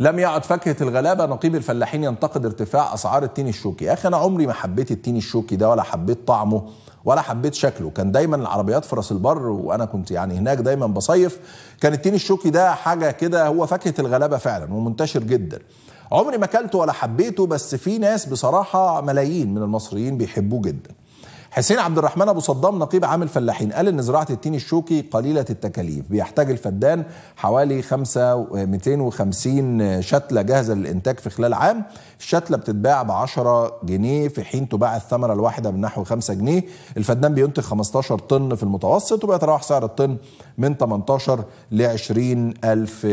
لم يعد فاكهة الغلابة نقيب الفلاحين ينتقد ارتفاع أسعار التين الشوكي يا أخي أنا عمري ما حبيت التين الشوكي ده ولا حبيت طعمه ولا حبيت شكله كان دايما العربيات في راس البر وانا كنت يعني هناك دايما بصيف كان التين الشوكي ده حاجه كده هو فاكهه الغلابه فعلا ومنتشر جدا عمري ما اكلته ولا حبيته بس في ناس بصراحه ملايين من المصريين بيحبوه جدا حسين عبد الرحمن ابو صدام نقيب عام الفلاحين قال ان زراعه التين الشوكي قليله التكاليف بيحتاج الفدان حوالي 5 250 شتله جاهزه للانتاج في خلال عام الشتله بتتباع ب 10 جنيه في حين تباع الثمره الواحده بنحو 5 جنيه الفدان بينتج 15 طن في المتوسط وبيتراوح سعر الطن من 18 ل 20 الف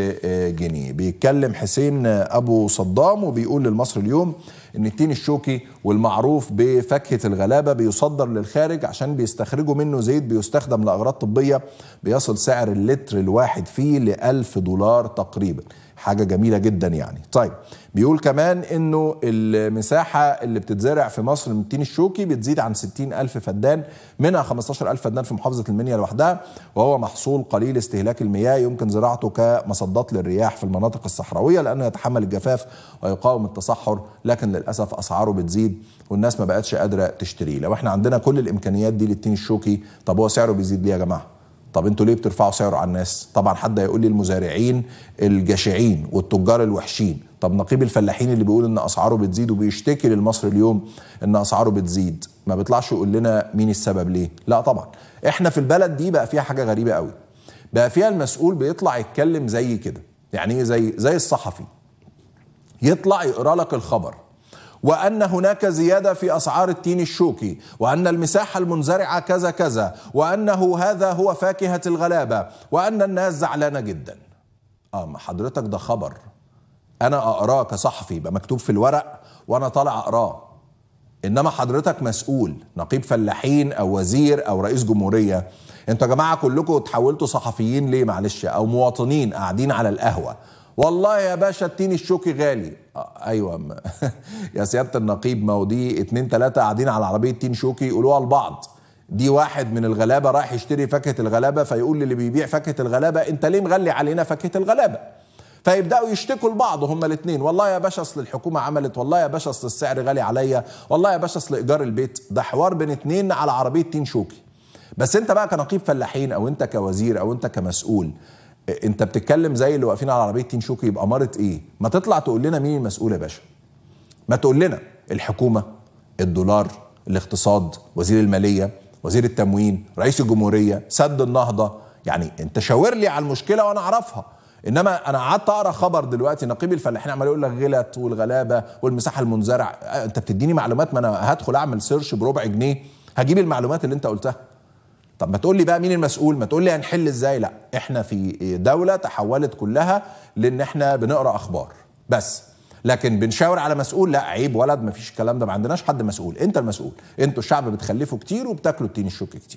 جنيه بيتكلم حسين ابو صدام وبيقول للمصري اليوم ان التين الشوكي والمعروف بفاكهه الغلابه بيصدر للخارج عشان بيستخرجوا منه زيت بيستخدم لاغراض طبيه بيصل سعر اللتر الواحد فيه ل 1000 دولار تقريبا حاجه جميله جدا يعني طيب بيقول كمان انه المساحه اللي بتتزرع في مصر من التين الشوكي بتزيد عن 60000 الف فدان منها 15000 الف فدان في محافظه المنيا لوحدها وهو محصول قليل استهلاك المياه يمكن زراعته كمصدات للرياح في المناطق الصحراويه لانه يتحمل الجفاف ويقاوم التصحر لكن للاسف اسعاره بتزيد والناس ما بقتش قادره تشتريه لو احنا عندنا كل الامكانيات دي للتين الشوكي طب هو سعره بيزيد ليه يا جماعه طب انتوا ليه بترفعوا سعره على الناس طبعا حد هيقول لي المزارعين الجشعين والتجار الوحشين طب نقيب الفلاحين اللي بيقول ان اسعاره بتزيد وبيشتكي للمصري اليوم ان اسعاره بتزيد ما بيطلعش يقول لنا مين السبب ليه لا طبعا احنا في البلد دي بقى فيها حاجه غريبه قوي بقى فيها المسؤول بيطلع يتكلم زي كده يعني ايه زي زي الصحفي يطلع يقرا لك الخبر وأن هناك زيادة في أسعار التين الشوكي وأن المساحة المنزرعة كذا كذا وأنه هذا هو فاكهة الغلابة وأن الناس زعلانة جدا آه ما حضرتك ده خبر أنا أقراه كصحفي يبقى مكتوب في الورق وأنا طالع أقراه انما حضرتك مسؤول نقيب فلاحين او وزير او رئيس جمهوريه انتوا يا جماعه كلكم اتحولتوا صحفيين ليه معلش او مواطنين قاعدين على القهوه والله يا باشا التين الشوكي غالي آه ايوه يا سياده النقيب ما هو دي اتنين تلاته قاعدين على عربيه تين شوكي يقولوها لبعض دي واحد من الغلابه رايح يشتري فاكهه الغلابه فيقول للي بيبيع فاكهه الغلابه انت ليه مغلي علينا فاكهه الغلابه فيبداوا يشتكوا لبعض هما الاثنين والله يا باشا اصل الحكومه عملت والله يا باشا اصل السعر غالي عليا والله يا باشا اصل ايجار البيت ده حوار بين اتنين على عربيه تين شوكي بس انت بقى كنقيب فلاحين او انت كوزير او انت كمسؤول انت بتتكلم زي اللي واقفين على عربيه تين شوكي يبقى مرت ايه ما تطلع تقول لنا مين المسؤول يا باشا ما تقول لنا الحكومه الدولار الاقتصاد وزير الماليه وزير التموين رئيس الجمهوريه سد النهضه يعني انت شاور لي على المشكله وانا اعرفها انما انا قعدت اقرا خبر دلوقتي نقيب الفلاحين عمال يقول لك غلط والغلابه والمساحه المنزرع انت بتديني معلومات ما انا هدخل اعمل سيرش بربع جنيه هجيب المعلومات اللي انت قلتها طب ما تقول لي بقى مين المسؤول ما تقول لي هنحل ازاي لا احنا في دولة تحولت كلها لان احنا بنقرا اخبار بس لكن بنشاور على مسؤول لا عيب ولد ما فيش الكلام ده ما عندناش حد مسؤول انت المسؤول انتوا الشعب بتخلفوا كتير وبتاكلوا التين الشوك كتير